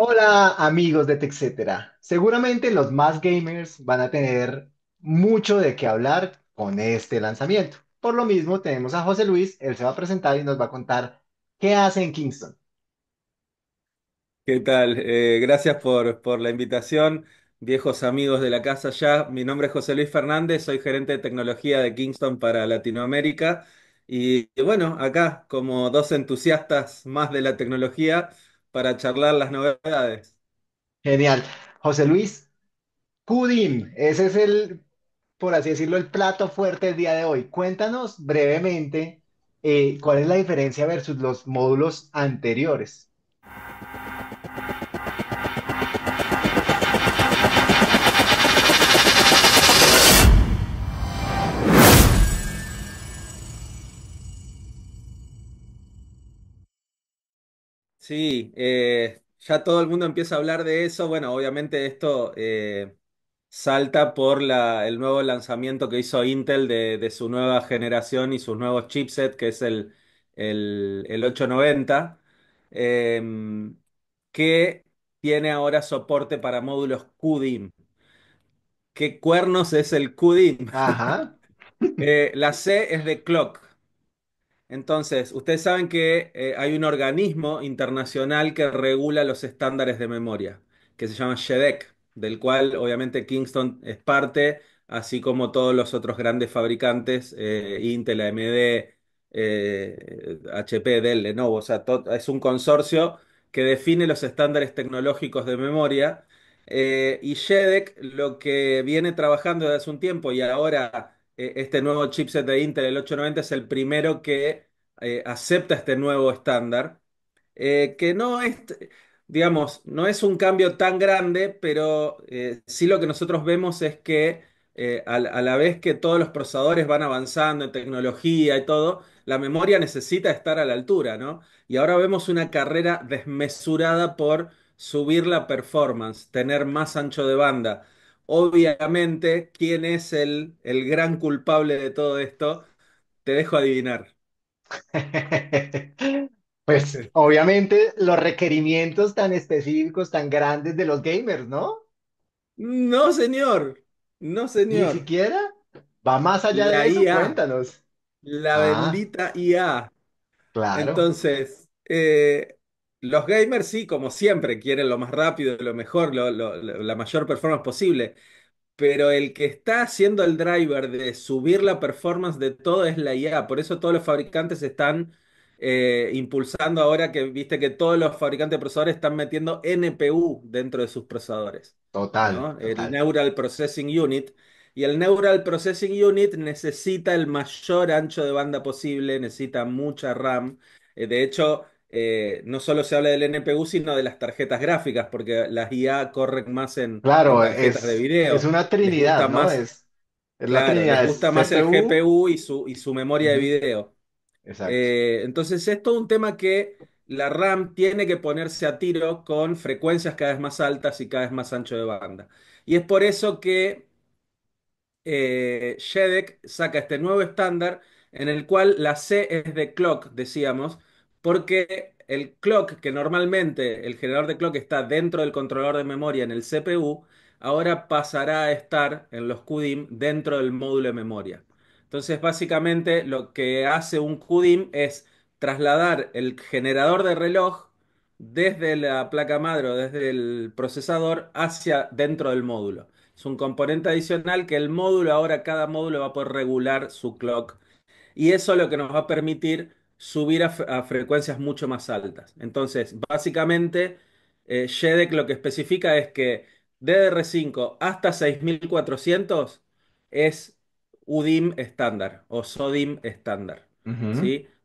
Hola amigos de TechCetera. Seguramente los más gamers van a tener mucho de qué hablar con este lanzamiento. Por lo mismo tenemos a José Luis, él se va a presentar y nos va a contar qué hace en Kingston. ¿Qué tal? Eh, gracias por, la invitación, viejos amigos de la casa ya. Mi nombre es José Luis Fernández, soy gerente de tecnología de Kingston para Latinoamérica. y bueno, acá como dos entusiastas más de la tecnología para charlar las novedades. Genial. José Luis, Kudim, ese es el, por así decirlo, el plato fuerte del día de hoy. Cuéntanos brevemente eh, cuál es la diferencia versus los módulos anteriores. Sí, eh, ya todo el mundo empieza a hablar de eso. Bueno, obviamente esto eh, salta por el nuevo lanzamiento que hizo Intel de, su nueva generación y sus nuevos chipset, que es el, 890, em, que tiene ahora soporte para módulos QDIM. ¿Qué cuernos es el QDIM? Eh, la C es de clock, entonces, ustedes saben que eh, hay un organismo internacional que regula los estándares de memoria, que se llama SHEDEC, del cual obviamente Kingston es parte, así como todos los otros grandes fabricantes, eh, Intel, AMD, HP, eh, Dell, Lenovo, o sea, es un consorcio que define los estándares tecnológicos de memoria. y SHEDEC lo que viene trabajando desde hace un tiempo y ahora eh, este nuevo chipset de Intel, el 890, es el primero que eh, acepta este nuevo estándar, eh, que no es, digamos, no es un cambio tan grande, pero sí lo que nosotros vemos es que a, a, la vez que todos los procesadores van avanzando en tecnología y todo, la memoria necesita estar a la altura, ¿no? Y ahora vemos una carrera desmesurada por subir la performance, tener más ancho de banda. Obviamente, ¿quién es el, gran culpable de todo esto? Te dejo adivinar. Pues obviamente los requerimientos tan específicos, tan grandes de los gamers, ¿no? No, señor. No, señor. Ni siquiera va más allá de eso, cuéntanos. la ah. bendita IA. claro. Entonces, eh, los gamers sí, como siempre, quieren lo más rápido, lo mejor, la mayor performance posible, pero el que está haciendo el driver de subir la performance de todo es la IA. Por eso todos los fabricantes están eh, impulsando ahora que viste que todos los fabricantes de procesadores están metiendo NPU dentro de sus procesadores, Total, El Neural Processing Unit. Y el Neural Processing Unit necesita el mayor ancho de banda posible, necesita mucha RAM. Eh, de hecho... Eh, no solo se habla del NPU, sino de las tarjetas gráficas, porque las IA corren más en, claro, tarjetas de video. Es una trinidad, es, gusta más el GPU y su, y su memoria de video. Eh, entonces, es todo un tema que la RAM tiene que ponerse a tiro con frecuencias cada vez más altas y cada vez más ancho de banda. Y es por eso que eh, JEDEC saca este nuevo estándar en el cual la C es de clock, decíamos, porque el clock, que normalmente el generador de clock está dentro del controlador de memoria en el CPU, ahora pasará a estar en los QDIM dentro del módulo de memoria. Entonces, básicamente lo que hace un QDIM es trasladar el generador de reloj desde la placa madre o desde el procesador hacia dentro del módulo. Es un componente adicional que el módulo ahora, cada módulo va a poder regular su clock. Y eso es lo que nos va a permitir subir a, frecuencias mucho más altas. Entonces, básicamente, eh, JEDEC lo que especifica es que DDR5 hasta 6400 es UDIM estándar o SODIM estándar.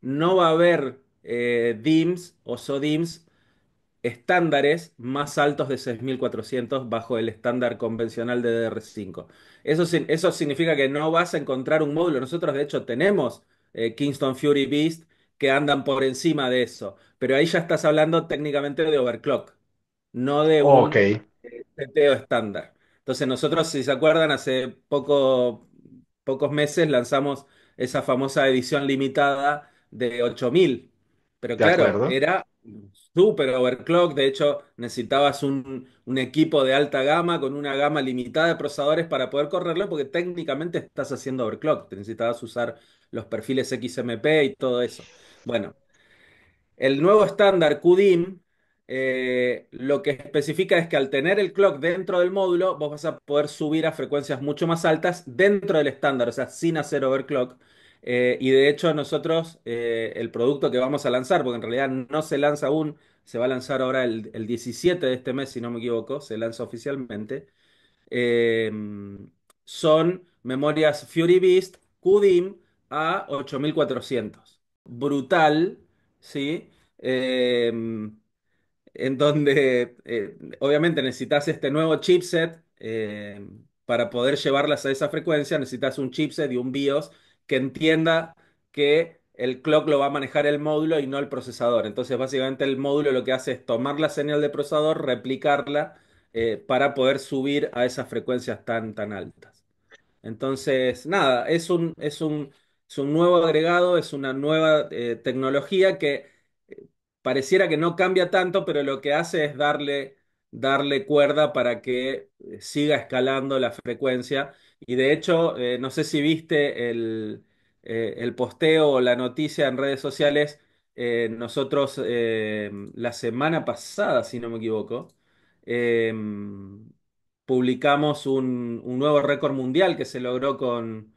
No va a haber eh, DIMS o SODIMS estándares más altos de 6400 bajo el estándar convencional de ddr 5 Eso, eso, significa que no vas a encontrar un módulo. Nosotros, de hecho, tenemos eh, Kingston Fury Beast que andan por encima de eso. Pero ahí ya estás hablando técnicamente de overclock, no de un Ok. estándar. Entonces nosotros, si se acuerdan, hace poco, pocos meses lanzamos esa famosa edición limitada de 8000. Pero claro, era súper overclock. De hecho, necesitabas un, un equipo de alta gama con una gama limitada de procesadores para poder correrlo, porque técnicamente estás haciendo overclock. Te necesitabas usar los perfiles XMP y todo eso. Bueno, el nuevo estándar QDIM eh, lo que especifica es que al tener el clock dentro del módulo, vos vas a poder subir a frecuencias mucho más altas dentro del estándar, o sea, sin hacer overclock. Eh, y de hecho nosotros, eh, el producto que vamos a lanzar, porque en realidad no se lanza aún, se va a lanzar ahora el, el 17 de este mes, si no me equivoco, se lanza oficialmente, son memorias Fury Beast QDIM a 8400 brutal, ¿sí? Em, en donde eh, obviamente necesitas este nuevo chipset em, para poder llevarlas a esa frecuencia, necesitas un chipset y un BIOS que entienda que el clock lo va a manejar el módulo y no el procesador. Entonces, básicamente el módulo lo que hace es tomar la señal del procesador, replicarla eh, para poder subir a esas frecuencias tan, tan altas. Entonces, nada, es un, es un es un nuevo agregado, es una nueva eh, tecnología que eh, pareciera que no cambia tanto, pero lo que hace es darle, darle cuerda para que eh, siga escalando la frecuencia. Y de hecho, no sé si viste el, el, posteo o la noticia en redes sociales, nosotros em, la semana pasada, si no me equivoco, em, publicamos un, un nuevo récord mundial que se logró con,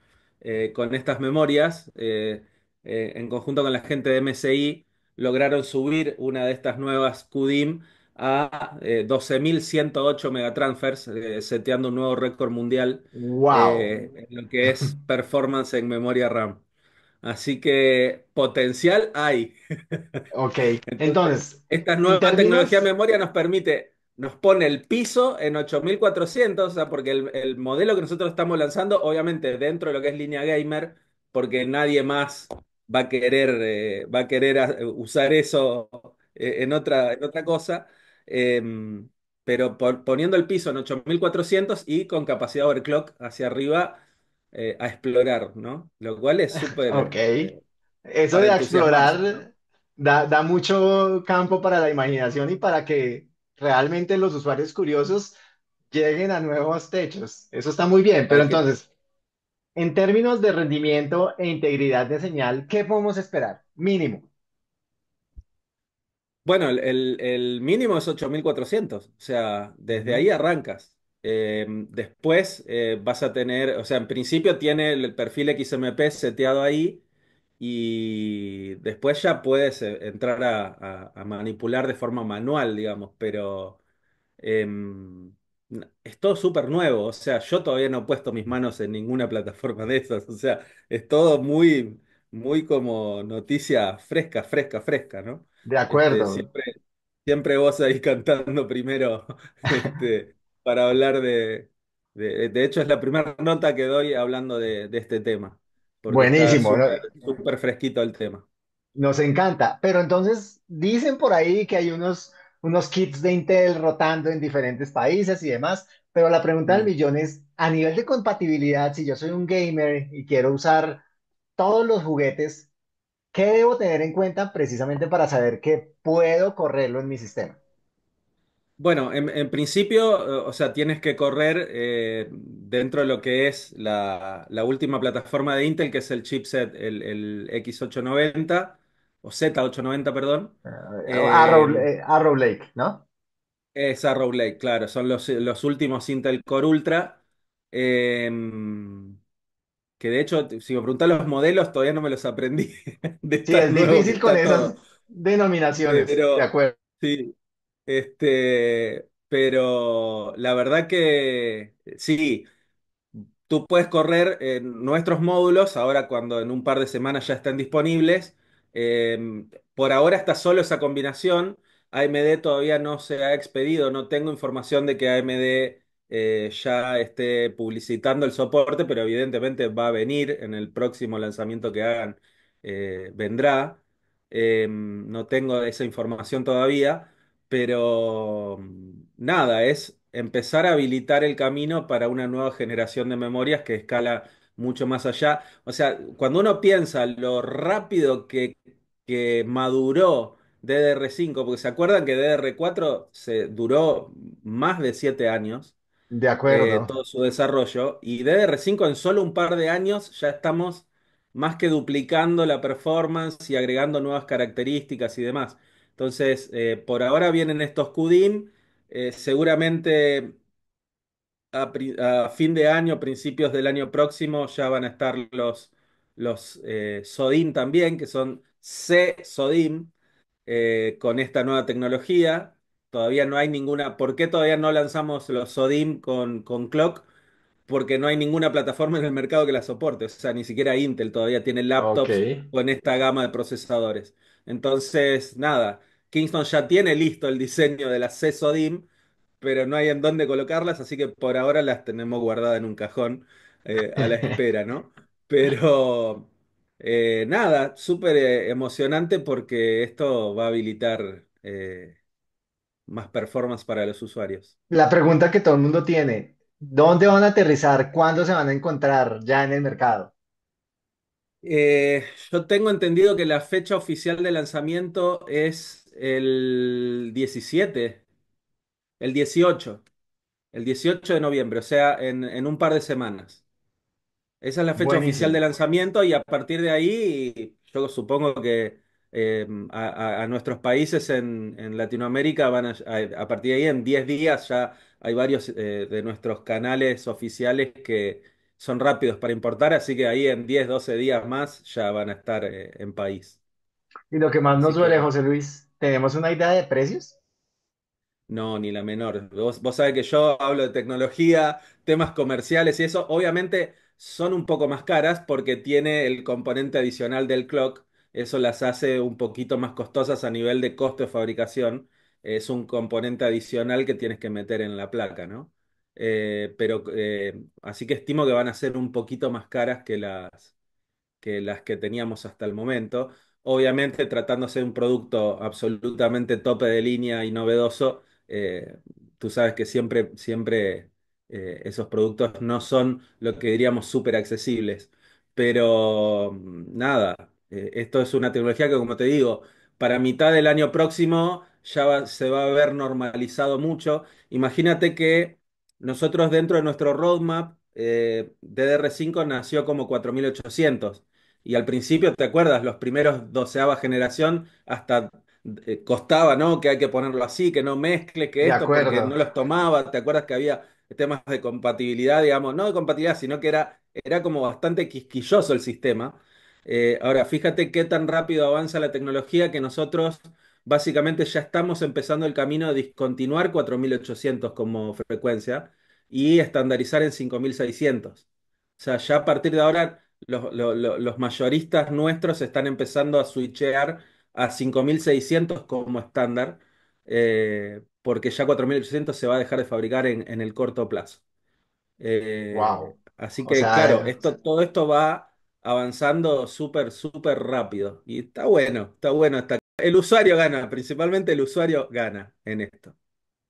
eh, con estas memorias, eh, eh, en conjunto con la gente de MSI, lograron subir una de estas nuevas QDIM a 12.108 megatransfers, seteando un nuevo récord mundial wow. en lo que es performance en memoria RAM. Así que potencial hay. Ok, entonces. esta nueva tecnología de memoria nos permite nos pone el piso en 8400, o sea, porque el, modelo que nosotros estamos lanzando, obviamente dentro de lo que es línea gamer, porque nadie más va a querer, eh, va a querer eh, usar eso eh, en, otra, otra cosa, em, pero poniendo el piso en 8400 y con capacidad overclock hacia arriba a explorar, ¿no? Lo cual es súper... ok. Eso de explorar da, da mucho campo para la imaginación y para que realmente los usuarios curiosos lleguen a nuevos techos. Eso está muy bien, pero entonces, en términos de rendimiento e integridad de señal, ¿qué podemos esperar? Mínimo. Bueno, el, mínimo es 8400, o sea, desde ahí arrancas. Em, después eh, vas a tener, o sea, en principio tiene el perfil XMP seteado ahí y después ya puedes eh, entrar a, manipular de forma manual, digamos, pero em, es todo súper nuevo, o sea, yo todavía no he puesto mis manos en ninguna plataforma de esas, o sea, es todo muy, muy como noticia fresca, fresca, fresca, ¿no? De este, acuerdo. siempre, vos ahí cantando primero, este, para hablar de, de, hecho es la primera nota que doy hablando de este tema. Buenísimo. Súper fresquito el tema. Nos encanta. Pero entonces dicen por ahí que hay unos, unos kits de Intel rotando en diferentes países y demás. Pero la pregunta del mm. millón es, a nivel de compatibilidad, si yo soy un gamer y quiero usar todos los juguetes, ¿qué debo tener en cuenta precisamente para saber que puedo correrlo en mi sistema? Bueno, en, principio, eh, o sea, tienes que correr eh, dentro de lo que es la, última plataforma de Intel, que es el chipset, el, X890, o Z890, perdón. Arrow, ah, eh, Lake, ¿no? es Arrow Lake, claro, son los, últimos Intel Core Ultra. Em, que de hecho, si me preguntan los modelos, todavía no me los aprendí. Sí, es difícil con esas denominaciones, Pero, de acuerdo. sí. Este, pero la verdad que sí, tú puedes correr en nuestros módulos, ahora cuando en un par de semanas ya estén disponibles. Em, por ahora está solo esa combinación. AMD todavía no se ha expedido, no tengo información de que AMD eh, ya esté publicitando el soporte, pero evidentemente va a venir en el próximo lanzamiento que hagan, eh, vendrá. Em, no tengo esa información todavía. Pero nada, es empezar a habilitar el camino para una nueva generación de memorias que escala mucho más allá. O sea, cuando uno piensa lo rápido que, que maduró DDR5, porque se acuerdan que DDR4 se duró más de siete años, de eh, acuerdo. todo su desarrollo, y DDR5 en solo un par de años ya estamos más que duplicando la performance y agregando nuevas características y demás. Entonces, eh, por ahora vienen estos QDIM, eh, seguramente a, fin de año, principios del año próximo, ya van a estar los, los eh, SODIM también, que son C-SODIM, con esta nueva tecnología. Todavía no hay ninguna, ¿por qué todavía no lanzamos los SODIM con, Clock? porque no hay ninguna plataforma en el mercado que la soporte. O sea, ni siquiera Intel todavía tiene laptops con esta gama de procesadores. Entonces, nada, Kingston ya tiene listo el diseño del acceso DIM, pero no hay en dónde colocarlas, así que por ahora las tenemos guardadas en un cajón eh, a la espera, ¿no? Pero eh, nada, súper eh, emocionante porque esto va a habilitar más performance para los usuarios. La pregunta que todo el mundo tiene, ¿dónde van a aterrizar? ¿Cuándo se van a encontrar ya en el mercado? Eh, yo tengo entendido que la fecha oficial de lanzamiento es el 17, el 18, el 18 de noviembre, o sea, en, un par de semanas. Esa es la fecha oficial de lanzamiento y a partir de ahí yo supongo que eh, a, nuestros países en, Latinoamérica van a, a- partir de ahí en 10 días ya hay varios eh, de nuestros canales oficiales que son rápidos para importar, así que ahí en 10, 12 días más ya van a estar eh, en país. Y lo que más nos duele, José Luis, ¿tenemos una idea de precios? no, ni la menor. Vos, vos sabés que yo hablo de tecnología, temas comerciales y eso. Obviamente son un poco más caras porque tiene el componente adicional del clock. Eso las hace un poquito más costosas a nivel de costo de fabricación. Es un componente adicional que tienes que meter en la placa, ¿no? Eh, pero eh, así que estimo que van a ser un poquito más caras que las, que las que teníamos hasta el momento. Obviamente, tratándose de un producto absolutamente tope de línea y novedoso, eh, tú sabes que siempre, siempre esos productos no son lo que diríamos súper accesibles. Pero mm, nada, esto es una tecnología que, como te digo, para mitad del año próximo ya se va a ver normalizado mucho. Imagínate que nosotros dentro de nuestro roadmap, eh, DDR5 nació como 4800 y al principio, ¿te acuerdas? Los primeros doceava generación hasta eh, costaba, ¿no? Que hay que ponerlo así, que no mezcle, que esto, porque no los tomaba, ¿te acuerdas que había temas de compatibilidad, digamos, no de compatibilidad, sino que era, era como bastante quisquilloso el sistema. Eh, ahora, fíjate qué tan rápido avanza la tecnología que nosotros básicamente ya estamos empezando el camino de discontinuar 4800 como frecuencia y estandarizar en 5600. O sea, ya a partir de ahora los, mayoristas nuestros están empezando a switchear a 5600 como estándar, eh, porque ya 4800 se va a dejar de fabricar en, el corto plazo. Eh, así que, claro, esto, todo esto va avanzando súper, súper rápido. Y está bueno, está bueno esta el usuario gana, principalmente el usuario gana en esto.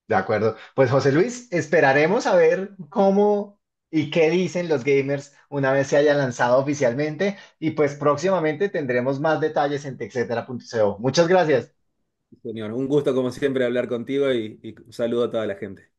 De acuerdo. Pues José Luis, esperaremos a ver cómo y qué dicen los gamers una vez se haya lanzado oficialmente y pues próximamente tendremos más detalles en texetera.co. Muchas gracias. Señor, un gusto como siempre hablar contigo y, un saludo a toda la gente.